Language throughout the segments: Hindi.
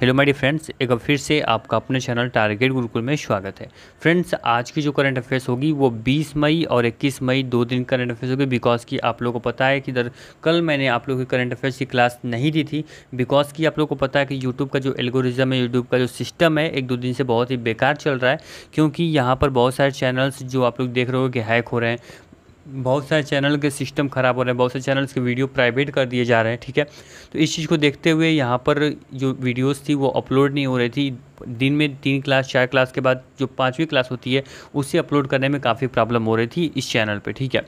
हेलो माय डी फ्रेंड्स एक बार फिर से आपका अपने चैनल टारगेट गुरुकुल में स्वागत है फ्रेंड्स आज की जो करंट अफेयर्स होगी वो 20 मई और 21 मई दो दिन करंट अफेयर्स होगी बिकॉज कि आप लोगों को पता है कि दर कल मैंने आप लोगों की करंट अफेयर्स की क्लास नहीं दी थी बिकॉज कि आप लोग को पता है कि यूट्यूब का जो एल्गोरिज्म है यूट्यूब का जो सिस्टम है एक दो दिन से बहुत ही बेकार चल रहा है क्योंकि यहाँ पर बहुत सारे चैनल्स जो आप लोग देख रहे हो कि हैक हो रहे हैं बहुत सारे चैनल के सिस्टम ख़राब हो रहे हैं बहुत सारे चैनल्स के वीडियो प्राइवेट कर दिए जा रहे हैं ठीक है तो इस चीज़ को देखते हुए यहाँ पर जो वीडियोस थी वो अपलोड नहीं हो रही थी दिन में तीन क्लास चार क्लास के बाद जो पाँचवीं क्लास होती है उससे अपलोड करने में काफ़ी प्रॉब्लम हो रही थी इस चैनल पर ठीक है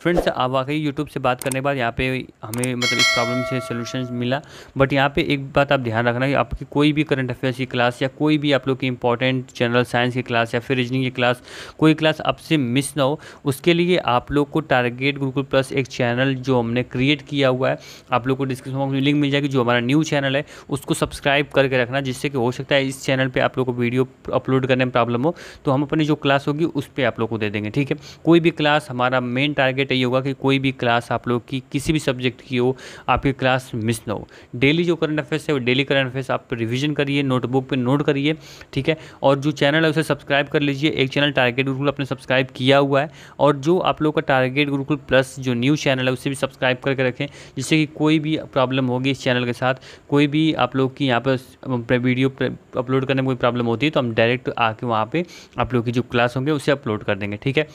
फ्रेंड्स आप वाकई यूट्यूब से बात करने के बाद यहाँ पे हमें मतलब इस प्रॉब्लम से सोल्यूशन मिला बट यहाँ पे एक बात आप ध्यान रखना कि आपकी कोई भी करंट अफेयर्स की क्लास या कोई भी आप लोग की इंपॉर्टेंट जनरल साइंस की क्लास या फिर रीजनिंग की क्लास कोई क्लास आपसे मिस ना हो उसके लिए आप लोग को टारगेट गूगल प्लस एक चैनल जो हमने क्रिएट किया हुआ है आप लोग को डिस्क्रिप्शन बॉक्स में लिंक मिल जाएगी जो हमारा न्यू चैनल है उसको सब्सक्राइब करके रखना जिससे कि हो सकता है इस चैनल चैनल पे आप लोग को वीडियो अपलोड करने में प्रॉब्लम हो तो हम अपनी जो क्लास होगी उस पर आप लोग को दे देंगे ठीक है कोई भी क्लास हमारा मेन टारगेट यही होगा कि कोई भी क्लास आप लोग की किसी भी सब्जेक्ट की हो आपकी क्लास मिस ना हो डेली जो करंट अफेयर्स है वो डेली करंट अफेयर्स आप रिविजन करिए नोटबुक पर नोट करिए ठीक है और जो चैनल है उसे सब्सक्राइब कर लीजिए एक चैनल टारगेट गुरुकुल आपने सब्सक्राइब किया हुआ है और जो आप लोग का टारगेट गुरुकुल प्लस जो न्यूज़ चैनल है उसे भी सब्सक्राइब करके रखें जिससे कि कोई भी प्रॉब्लम होगी इस चैनल के साथ कोई भी आप लोग की यहाँ पर वीडियो अपलोड अपलोड करने में कोई प्रॉब्लम होती है तो हम डायरेक्ट आके वहाँ पर आप लोग की जो क्लास होंगे उसे अपलोड कर देंगे ठीक है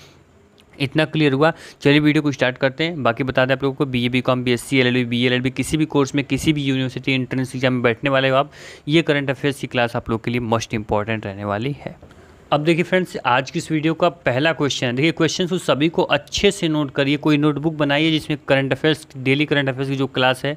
इतना क्लियर हुआ चलिए वीडियो को स्टार्ट करते हैं बाकी बता दें आप लोगों को B A B com B S C L L B L L B किसी भी कोर्स में किसी भी यूनिवर्सिटी एंट्रेंस एग्जाम में बैठने वाले हो आप ये करंट अफेयर्स की क्लास आप लोग के लिए मोस्ट इंपॉर्टेंट रहने वाली है अब देखिए फ्रेंड्स आज की इस वीडियो का पहला क्वेश्चन है देखिए क्वेश्चन को सभी को अच्छे से नोट करिए कोई नोटबुक बनाइए जिसमें current affairs daily current affairs की जो क्लास है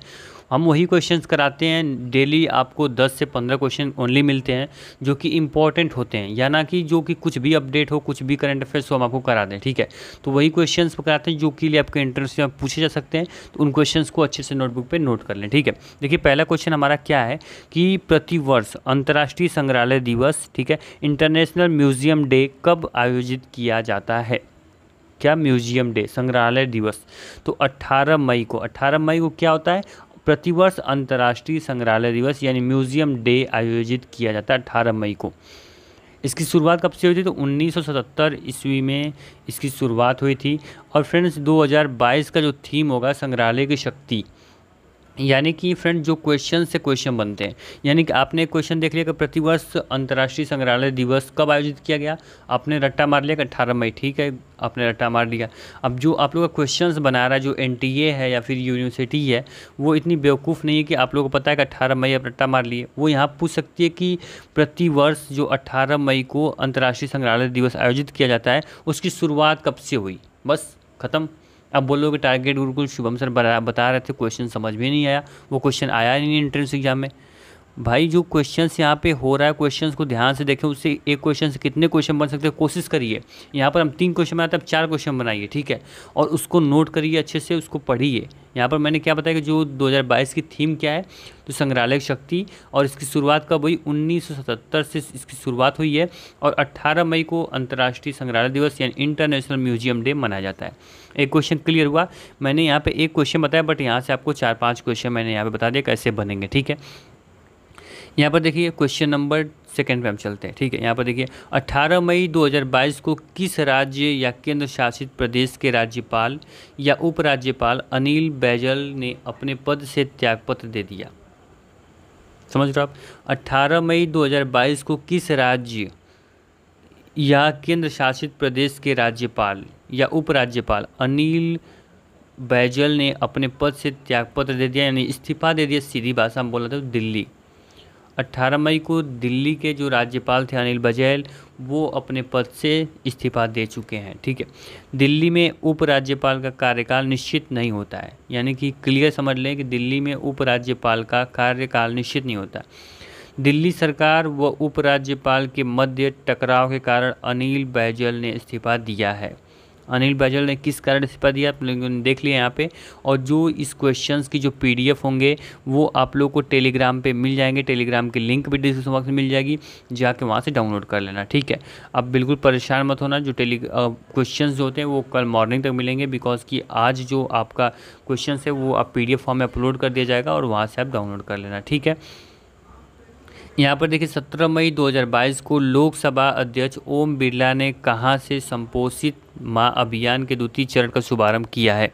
हम वही क्वेश्चन कराते हैं डेली आपको 10 से 15 क्वेश्चन ओनली मिलते हैं जो कि इंपॉर्टेंट होते हैं या ना कि जो कि कुछ भी अपडेट हो कुछ भी करंट अफेयर्स हो हम आपको करा दें ठीक है तो वही क्वेश्चन कराते हैं जो कि लिए आपके इंटरव्यू में पूछे जा सकते हैं तो उन क्वेश्चन को अच्छे से नोटबुक पर नोट कर लें ठीक है देखिए पहला क्वेश्चन हमारा क्या है कि प्रतिवर्ष अंतर्राष्ट्रीय संग्रहालय दिवस ठीक है इंटरनेशनल म्यूजियम डे कब आयोजित किया जाता है क्या म्यूजियम डे संग्रहालय दिवस तो 18 मई को 18 मई को क्या होता है प्रतिवर्ष अंतर्राष्ट्रीय संग्रहालय दिवस यानी म्यूजियम डे आयोजित किया जाता है अठारह मई को इसकी शुरुआत कब से हुई थी तो 1977 ईस्वी में इसकी शुरुआत हुई थी और फ्रेंड्स 2022 का जो थीम होगा संग्रहालय की शक्ति यानी कि फ्रेंड जो क्वेश्चन से क्वेश्चन बनते हैं यानी कि आपने क्वेश्चन देख लिया कि प्रतिवर्ष अंतर्राष्ट्रीय संग्रहालय दिवस कब आयोजित किया गया आपने रट्टा मार लिया कि अट्ठारह मई ठीक है आपने रट्टा मार लिया अब जो आप लोग का क्वेश्चन बना रहा है जो एन है या फिर यूनिवर्सिटी है वो इतनी बेवकूफ़ नहीं है कि आप लोगों को पता है कि अट्ठारह मई आप रट्टा मार लिए वो यहाँ पूछ सकती है कि प्रतिवर्ष जो अट्ठारह मई को अंतर्राष्ट्रीय संग्रहालय दिवस आयोजित किया जाता है उसकी शुरुआत कब से हुई बस ख़त्म अब बोलो कि टारगेट गुरुकुल शुभम सर बता रहे थे क्वेश्चन समझ में नहीं आया वो क्वेश्चन आया नहीं एंट्रेंस एग्जाम में भाई जो क्वेश्चन यहाँ पे हो रहा है क्वेश्चन को ध्यान से देखें उससे एक क्वेश्चन से कितने क्वेश्चन बन सकते हैं कोशिश करिए यहाँ पर हम तीन क्वेश्चन बनाते हैं अब चार क्वेश्चन बनाइए ठीक है और उसको नोट करिए अच्छे से उसको पढ़िए यहाँ पर मैंने क्या बताया कि जो 2022 की थीम क्या है तो संग्रहालय शक्ति और इसकी शुरुआत कब हुई 1977 से इसकी शुरुआत हुई है और 18 मई को अंतर्राष्ट्रीय संग्रहालय दिवस यानी इंटरनेशनल म्यूजियम डे मनाया जाता है एक क्वेश्चन क्लियर हुआ मैंने यहाँ पर एक क्वेश्चन बताया बट यहाँ से आपको चार पाँच क्वेश्चन मैंने यहाँ पर बता दिया कैसे बनेंगे ठीक है यहाँ पर देखिए क्वेश्चन नंबर सेकंड पे हम चलते हैं ठीक है यहाँ पर देखिए 18 मई 2022 को किस राज्य या केंद्र शासित प्रदेश के राज्यपाल या उपराज्यपाल अनिल बैजल ने अपने पद से त्यागपत्र दे दिया समझ रहे आप 18 मई 2022 को किस राज्य या केंद्र शासित प्रदेश के राज्यपाल या उपराज्यपाल अनिल बैजल ने अपने पद से त्यागपत्र दे दिया यानी इस्तीफा दे दिया सीधी भाषा में बोला था तो दिल्ली 18 मई को दिल्ली के जो राज्यपाल थे अनिल बजैल वो अपने पद से इस्तीफा दे चुके हैं ठीक है दिल्ली में उपराज्यपाल का कार्यकाल निश्चित नहीं होता है यानी कि क्लियर समझ लें कि दिल्ली में उपराज्यपाल का कार्यकाल निश्चित नहीं होता दिल्ली सरकार व उपराज्यपाल के मध्य टकराव के कारण अनिल बैजल ने इस्तीफा दिया है अनिल बैजल ने किस कारण इस्तीफा दिया आप देख लिया यहाँ पे और जो इस क्वेश्चन की जो पी होंगे वो आप लोग को टेलीग्राम पर मिल जाएंगे टेलीग्राम की लिंक भी डिस्क्रिप्शन बॉक्स में मिल जाएगी जाके वहाँ से डाउनलोड कर लेना ठीक है अब बिल्कुल परेशान मत होना जो टेली क्वेश्चन जो होते हैं वो कल मॉर्निंग तक मिलेंगे बिकॉज कि आज जो आपका क्वेश्चन है वो आप पी फॉर्म में अपलोड कर दिया जाएगा और वहाँ से आप डाउनलोड कर लेना ठीक है यहाँ पर देखिए 17 मई 2022 को लोकसभा अध्यक्ष ओम बिरला ने कहाँ से संपोषित माँ अभियान के द्वितीय चरण का शुभारंभ किया है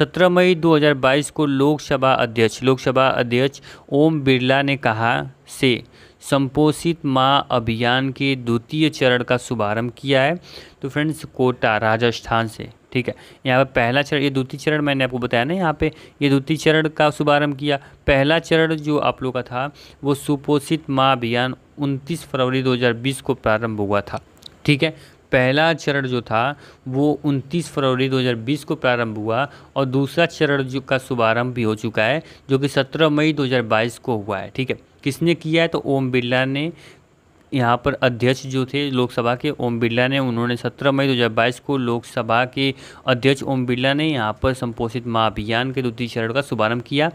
17 मई 2022 को लोकसभा अध्यक्ष लोकसभा अध्यक्ष ओम बिरला ने कहा से संपोषित माँ अभियान के द्वितीय चरण का शुभारंभ किया है तो फ्रेंड्स कोटा राजस्थान से ठीक है यहाँ पर पहला चरण ये द्वितीय चरण मैंने आपको बताया ना यहाँ पे ये द्वितीय चरण का शुभारंभ किया पहला चरण जो आप लोग का था वो सुपोषित माँ अभियान उनतीस फरवरी 2020 को प्रारंभ हुआ था ठीक है पहला चरण जो था वो 29 फरवरी 2020 को प्रारंभ हुआ और दूसरा चरण जो का शुभारंभ भी हो चुका है जो कि 17 मई 2022 को हुआ है ठीक है किसने किया है तो ओम बिरला ने यहाँ पर अध्यक्ष जो थे लोकसभा के ओम बिरला ने उन्होंने 17 मई 2022 को लोकसभा के अध्यक्ष ओम बिरला ने यहाँ पर संपोषित महाअभियान के द्वितीय चरण का शुभारंभ किया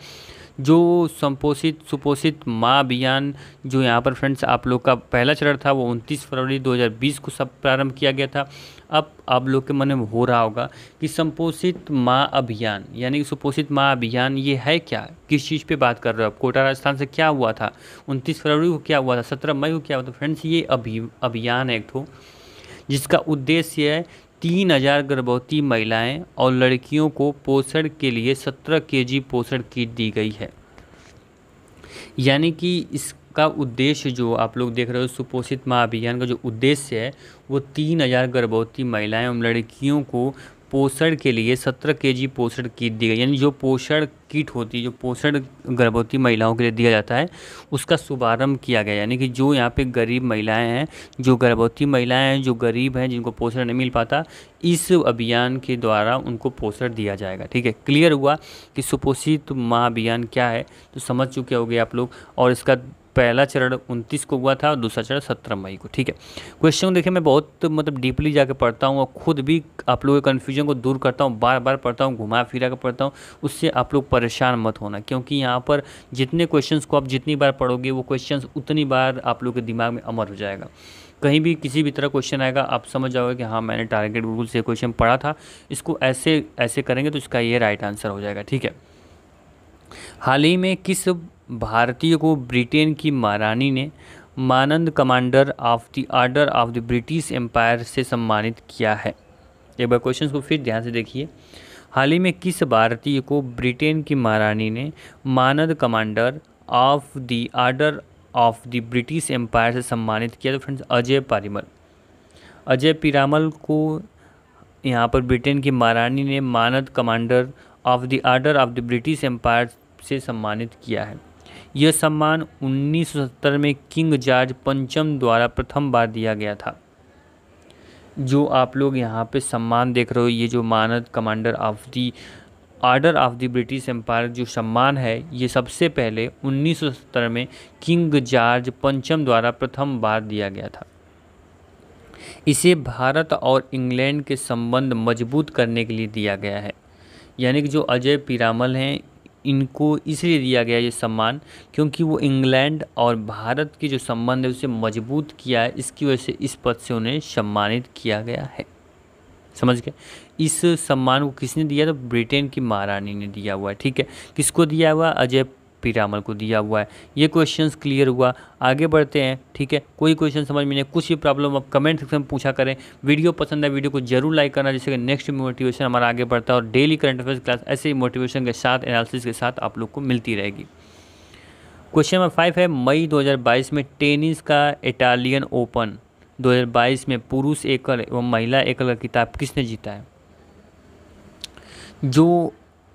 जो संपोषित सुपोषित माँ अभियान जो यहाँ पर फ्रेंड्स आप लोग का पहला चरण था वो उनतीस फरवरी 2020 को सब प्रारंभ किया गया था अब आप लोग के मन में हो रहा होगा कि संपोषित माँ अभियान यानी कि सुपोषित माँ अभियान ये है क्या किस चीज़ पे बात कर रहे हो आप कोटा राजस्थान से क्या हुआ था उनतीस फरवरी को क्या हुआ था सत्रह मई को क्या हुआ था फ्रेंड्स ये अभी अभियान है एक जिसका उद्देश्य है तीन हजार गर्भवती महिलाएं और लड़कियों को पोषण के लिए सत्रह केजी पोषण किट दी गई है यानी कि इसका उद्देश्य जो आप लोग देख रहे हो सुपोषित माँ अभियान का जो उद्देश्य है वो तीन हजार गर्भवती महिलाएं और लड़कियों को पोषण के लिए सत्रह के जी पोषण किट दी गई यानी जो पोषण किट होती है जो पोषण गर्भवती महिलाओं के लिए दिया जाता है उसका शुभारंभ किया गया यानी कि जो यहाँ पे गरीब महिलाएं हैं जो गर्भवती महिलाएं हैं जो गरीब हैं जिनको पोषण नहीं मिल पाता इस अभियान के द्वारा उनको पोषण दिया जाएगा ठीक है क्लियर हुआ कि सुपोषित माँ अभियान क्या है तो समझ चुके होंगे आप लोग और इसका पहला चरण 29 को हुआ था और दूसरा चरण 17 मई को ठीक है क्वेश्चन देखिए मैं बहुत मतलब डीपली जाकर पढ़ता हूँ और खुद भी आप लोगों के कन्फ्यूजन को दूर करता हूँ बार बार पढ़ता हूँ घुमा फिरा कर पढ़ता हूँ उससे आप लोग परेशान मत होना क्योंकि यहाँ पर जितने क्वेश्चन को आप जितनी बार पढ़ोगे वो क्वेश्चन उतनी बार आप लोग के दिमाग में अमर हो जाएगा कहीं भी किसी भी तरह क्वेश्चन आएगा आप समझ जाओगे कि हाँ मैंने टारगेट बिल्कुल से क्वेश्चन पढ़ा था इसको ऐसे ऐसे करेंगे तो इसका ये राइट आंसर हो जाएगा ठीक है हाल ही में किस भारतीय को ब्रिटेन की महारानी ने मानंद commander of the order of the British Empire से सम्मानित किया है एक बार क्वेश्चन को फिर ध्यान से देखिए हाल ही में किस भारतीय को ब्रिटेन की महारानी ने मानद commander of the order of the British Empire से सम्मानित किया तो फ्रेंड्स अजय पारीमल अजय पिरामल को यहाँ पर ब्रिटेन की महारानी ने मानद commander of the order of the British Empire से सम्मानित किया है यह सम्मान 1970 में किंग जॉर्ज पंचम द्वारा प्रथम बार दिया गया था जो आप लोग यहाँ पे सम्मान देख रहे हो ये जो मानद commander of the order of the British Empire जो सम्मान है ये सबसे पहले 1970 में किंग जॉर्ज पंचम द्वारा प्रथम बार दिया गया था इसे भारत और इंग्लैंड के संबंध मजबूत करने के लिए दिया गया है यानी कि जो अजय पीरामल हैं इनको इसलिए दिया गया ये सम्मान क्योंकि वो इंग्लैंड और भारत के जो संबंध है उसे मजबूत किया है इसकी वजह से इस पद से उन्हें सम्मानित किया गया है समझ गए इस सम्मान को किसने दिया तो ब्रिटेन की महारानी ने दिया हुआ है ठीक है किसको दिया हुआ अजय पी रामल को दिया हुआ है ये क्वेश्चंस क्लियर हुआ आगे बढ़ते हैं ठीक है कोई क्वेश्चन समझ में नहीं कुछ भी प्रॉब्लम आप कमेंट सेक्शन में पूछा करें वीडियो पसंद है वीडियो को जरूर लाइक करना जिससे कि नेक्स्ट मोटिवेशन हमारा आगे बढ़ता है और डेली करंट अफेयर्स क्लास ऐसे ही मोटिवेशन के साथ एनालिसिस के साथ आप लोग को मिलती रहेगी क्वेश्चन नंबर फाइव है मई दो में टेनिस का इटालियन ओपन 2022 में पुरुष एकल एवं महिला एकल का किताब किसने जीता है जो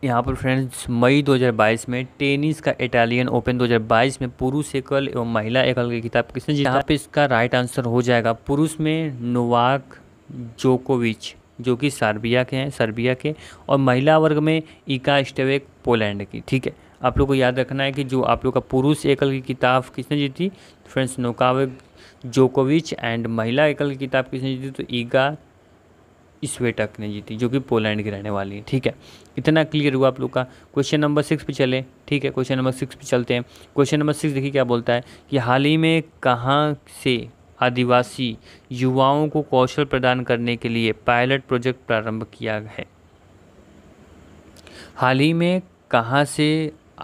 यहाँ पर फ्रेंड्स मई 2022 में टेनिस का इटालियन ओपन 2022 में पुरुष एकल एवं महिला एकल की किताब किसने जीता यहाँ पे इसका राइट आंसर हो जाएगा पुरुष में नोवाक जोकोविच जो कि सर्बिया के हैं सर्बिया के और महिला वर्ग में इका स्टेवेक पोलैंड की ठीक है आप लोग को याद रखना है कि जो आप लोग का पुरुष एकल की किताब किसने जीती फ्रेंड्स नोकावे जोकोविच एंड महिला एकल की किताब किसने जीती तो ईगा स्वेटक ने जीती जो कि पोलैंड की रहने वाली है ठीक है इतना क्लियर हुआ आप लोग का क्वेश्चन नंबर सिक्स पे चले ठीक है क्वेश्चन नंबर सिक्स पे चलते हैं क्वेश्चन नंबर सिक्स देखिए क्या बोलता है कि हाल ही में कहाँ से आदिवासी युवाओं को कौशल प्रदान करने के लिए पायलट प्रोजेक्ट प्रारंभ किया है हाल ही में कहाँ से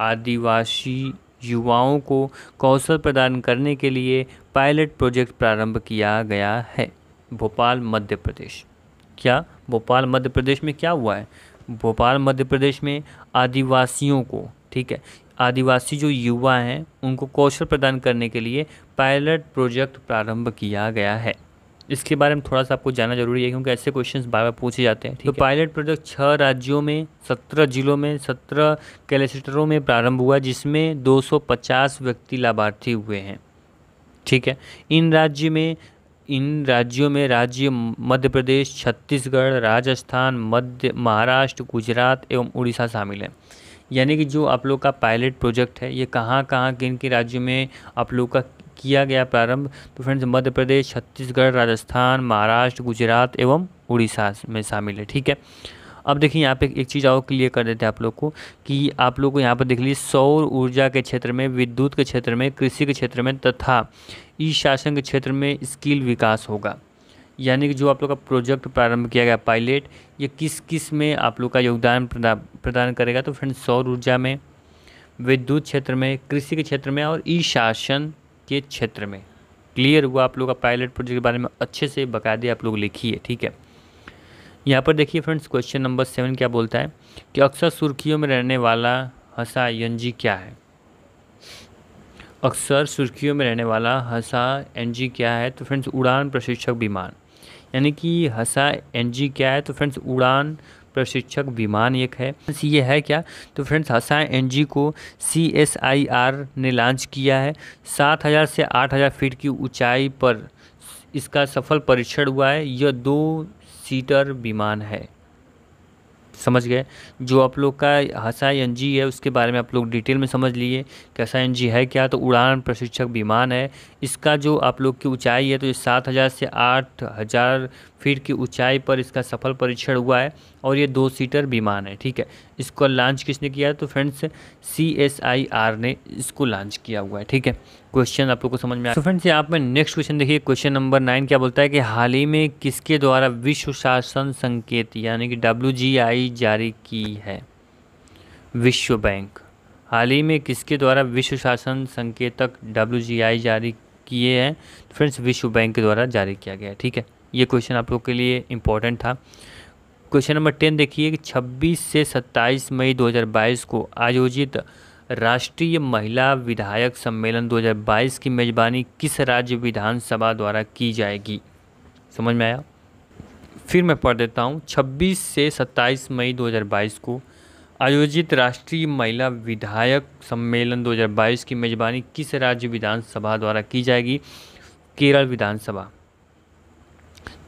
आदिवासी युवाओं को कौशल प्रदान करने के लिए पायलट प्रोजेक्ट प्रारंभ किया गया है भोपाल मध्य प्रदेश क्या भोपाल मध्य प्रदेश में क्या हुआ है भोपाल मध्य प्रदेश में आदिवासियों को ठीक है आदिवासी जो युवा हैं उनको कौशल प्रदान करने के लिए पायलट प्रोजेक्ट प्रारंभ किया गया है इसके बारे में थोड़ा सा आपको जानना जरूरी है क्योंकि ऐसे क्वेश्चन बार बार पूछे जाते हैं तो पायलट प्रोजेक्ट छः राज्यों में सत्रह जिलों में सत्रह कैलेस्टरों में प्रारंभ हुआ जिसमें 250 व्यक्ति लाभार्थी हुए हैं ठीक है इन राज्य में इन राज्यों में राज्य मध्य प्रदेश छत्तीसगढ़ राजस्थान मध्य महाराष्ट्र गुजरात एवं उड़ीसा शामिल है यानी कि जो आप लोग का पायलट प्रोजेक्ट है ये कहाँ कहाँ किन किन राज्यों में आप लोग का किया गया प्रारंभ तो फ्रेंड्स मध्य प्रदेश छत्तीसगढ़ राजस्थान महाराष्ट्र गुजरात एवं उड़ीसा में शामिल है ठीक है अब देखिए यहाँ पे एक चीज़ और क्लियर कर देते हैं आप लोग को कि आप लोग को यहाँ पर देख लीजिए सौर ऊर्जा के क्षेत्र में विद्युत के क्षेत्र में कृषि के क्षेत्र में तथा ई शासन के क्षेत्र में स्किल विकास होगा यानी कि जो आप लोग का प्रोजेक्ट प्रारंभ किया गया पायलट ये किस किस में आप लोग का योगदान प्रदान करेगा तो फ्रेंड्स सौर ऊर्जा में विद्युत क्षेत्र में कृषि के क्षेत्र में और ई शासन के क्षेत्र में क्लियर हुआ आप लोग का पायलट प्रोजेक्ट के बारे में अच्छे से बाकायदे आप लोग लिखिए ठीक है यहाँ पर देखिए फ्रेंड्स क्वेश्चन नंबर सेवन क्या बोलता है कि अक्सर सुर्खियों में रहने वाला हसा जी क्या है अक्सर सुर्खियों में रहने वाला हसा एन जी क्या है तो फ्रेंड्स उड़ान प्रशिक्षक विमान यानी कि हसा एन जी क्या है तो फ्रेंड्स उड़ान प्रशिक्षक विमान एक है ये है क्या तो फ्रेंड्स हसा एन जी को सी एस आई आर ने लॉन्च किया है सात हज़ार से आठ हज़ार फीट की ऊंचाई पर इसका सफल परीक्षण हुआ है यह दो सीटर विमान है समझ गए जो आप लोग का हसा एन जी है उसके बारे में आप लोग डिटेल में समझ लिए कि हसा एन जी है क्या तो उड़ान प्रशिक्षक विमान है इसका जो आप लोग की ऊंचाई है तो ये सात हज़ार से आठ हज़ार फीट की ऊंचाई पर इसका सफल परीक्षण हुआ है और ये दो सीटर विमान है ठीक है इसको लॉन्च किसने किया है तो friends C S I R ने इसको लॉन्च किया हुआ है ठीक है क्वेश्चन आप लोग को समझ में आया तो फ्रेंड्स यहाँ पर नेक्स्ट क्वेश्चन देखिए क्वेश्चन नंबर नाइन क्या बोलता है कि हाल ही में किसके द्वारा विश्व शासन संकेत यानी कि डब्ल्यू जारी की है विश्व बैंक हाल ही में किसके द्वारा विश्व शासन संकेतक डब्ल्यू जारी किए हैं फ्रेंड्स तो विश्व बैंक के द्वारा जारी किया गया है ठीक है ये क्वेश्चन आप लोग के लिए इम्पोर्टेंट था क्वेश्चन नंबर टेन देखिए कि 26 से 27 मई 2022 को आयोजित राष्ट्रीय महिला विधायक सम्मेलन 2022 की मेज़बानी किस राज्य विधानसभा द्वारा की जाएगी समझ में आया फिर मैं पढ़ देता हूँ 26 से 27 मई 2022 को आयोजित राष्ट्रीय महिला विधायक सम्मेलन 2022 की मेज़बानी किस राज्य विधानसभा द्वारा की जाएगी केरल विधानसभा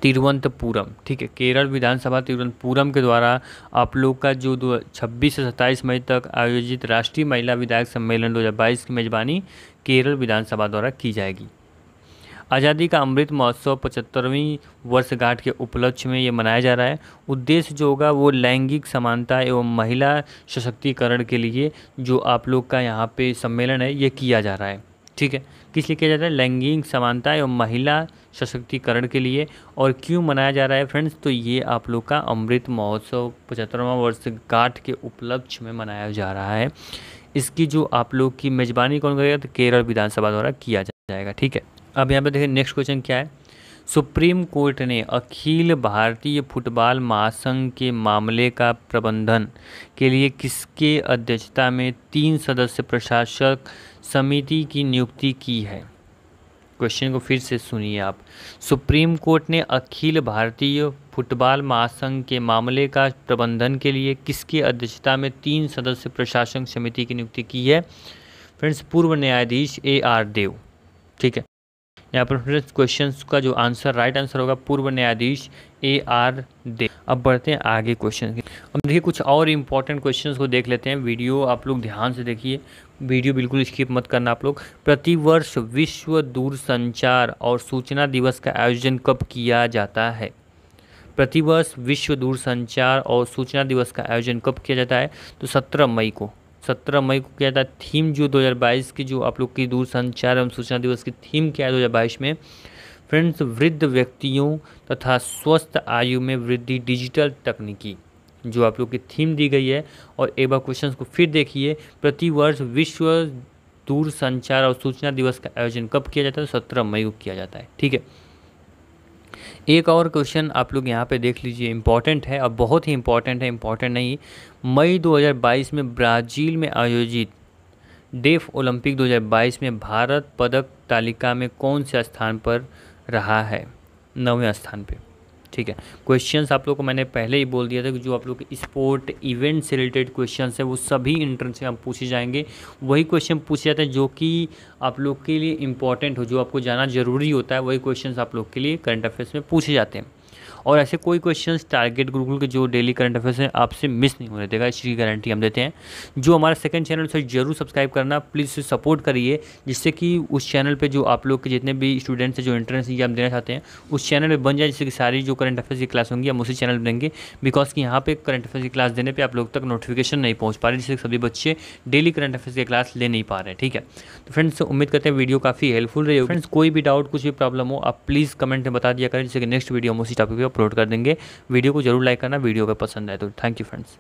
तिरुवनंतपुरम ठीक है केरल विधानसभा तिरुवनंतपुरम के द्वारा आप लोग का जो दो छब्बीस से सत्ताईस मई तक आयोजित राष्ट्रीय महिला विधायक सम्मेलन 2022 की मेजबानी केरल विधानसभा द्वारा की जाएगी आज़ादी का अमृत महोत्सव पचहत्तरवीं वर्षगांठ के उपलक्ष्य में ये मनाया जा रहा है उद्देश्य जो होगा वो लैंगिक समानता एवं महिला सशक्तिकरण के लिए जो आप लोग का यहाँ पे सम्मेलन है ये किया जा रहा है ठीक है किस लिए किया जा रहा है लैंगिक समानता एवं महिला सशक्तिकरण के लिए और क्यों मनाया जा रहा है फ्रेंड्स तो ये आप लोग का अमृत महोत्सव पचहत्तरवां वर्षगांठ के उपलक्ष्य में मनाया जा रहा है इसकी जो आप लोग की मेज़बानी कौन करेगा तो केरल विधानसभा द्वारा किया जाएगा ठीक है अब यहाँ पर देखिए नेक्स्ट क्वेश्चन क्या है सुप्रीम कोर्ट ने अखिल भारतीय फुटबॉल महासंघ के मामले का प्रबंधन के लिए किसके अध्यक्षता में तीन सदस्य प्रशासक समिति की नियुक्ति की है क्वेश्चन को फिर से सुनिए आप सुप्रीम कोर्ट ने अखिल भारतीय फुटबॉल महासंघ के मामले का प्रबंधन के लिए किसकी अध्यक्षता में तीन सदस्य प्रशासन समिति की नियुक्ति की है फ्रेंड्स पूर्व न्यायाधीश ए आर देव ठीक है यहाँ पर फ्रेंड्स क्वेश्चन का जो आंसर राइट आंसर होगा पूर्व न्यायाधीश ए आर दे अब बढ़ते हैं आगे क्वेश्चन अब देखिए कुछ और इम्पोर्टेंट क्वेश्चन को देख लेते हैं वीडियो आप लोग ध्यान से देखिए वीडियो बिल्कुल स्किप मत करना आप लोग प्रतिवर्ष विश्व दूरसंचार और सूचना दिवस का आयोजन कब किया जाता है प्रतिवर्ष विश्व दूरसंचार और सूचना दिवस का आयोजन कब किया जाता है तो सत्रह मई को सत्रह मई को किया जाता है थीम जो 2022 की जो आप लोग की दूरसंचार एवं सूचना दिवस की थीम क्या है 2022 में फ्रेंड्स वृद्ध व्यक्तियों तथा स्वस्थ आयु में वृद्धि डिजिटल तकनीकी जो आप लोग की थीम दी गई है और एक बार क्वेश्चन को फिर देखिए प्रतिवर्ष विश्व दूरसंचार और सूचना दिवस का आयोजन कब किया जाता है तो सत्रह मई को किया जाता है ठीक है एक और क्वेश्चन आप लोग यहाँ पे देख लीजिए इम्पॉर्टेंट है और बहुत ही इम्पॉर्टेंट है इम्पॉर्टेंट नहीं मई 2022 में ब्राज़ील में आयोजित डेफ ओलंपिक 2022 में भारत पदक तालिका में कौन से स्थान पर रहा है नौवें स्थान पे ठीक है क्वेश्चंस आप लोग को मैंने पहले ही बोल दिया था कि जो आप लोग स्पोर्ट इवेंट से रिलेटेड क्वेश्चन है वो सभी इंट्रेंस में पूछे जाएंगे वही क्वेश्चन पूछे जाते हैं जो कि आप लोग के लिए इंपॉर्टेंट हो जो आपको जाना ज़रूरी होता है वही क्वेश्चन आप लोग के लिए करंट अफेयर्स में पूछे जाते हैं और ऐसे कोई क्वेश्चन टारगेट गूगल के जो डेली करंट अफेयर्स हैं आपसे मिस नहीं होने देगा इसकी गारंटी हम देते हैं जो हमारा सेकंड चैनल से जरूर सब्सक्राइब करना प्लीज़ उसे सपोर्ट करिए जिससे कि उस चैनल पर जो आप लोग के जितने भी स्टूडेंट्स हैं जो एंट्रेंस एग्जाम देना चाहते हैं उस चैनल पर बन जाए जिससे कि सारी जो करंट अफेयर्स की क्लास होंगी हम उसी चैनल पर देंगे बिकॉज कि यहाँ पर करंट अफेयर्स की क्लास देने पर आप लोग तक नोटिफिकेशन नहीं पहुँच पा रहे जिससे सभी बच्चे डेली करंट अफेयर्स की क्लास ले नहीं पा रहे हैं ठीक है तो फ्रेंड्स उम्मीद करते हैं वीडियो काफ़ी हेल्पफुल रही हो फ्रेंड्स कोई भी डाउट कुछ भी प्रॉब्लम हो आप प्लीज़ कमेंट में बता दिया करें जिससे कि नेक्स्ट वीडियो हम उसी टॉपिक पर अपलोड कर देंगे वीडियो को जरूर लाइक करना वीडियो अगर पसंद आए तो थैंक यू फ्रेंड्स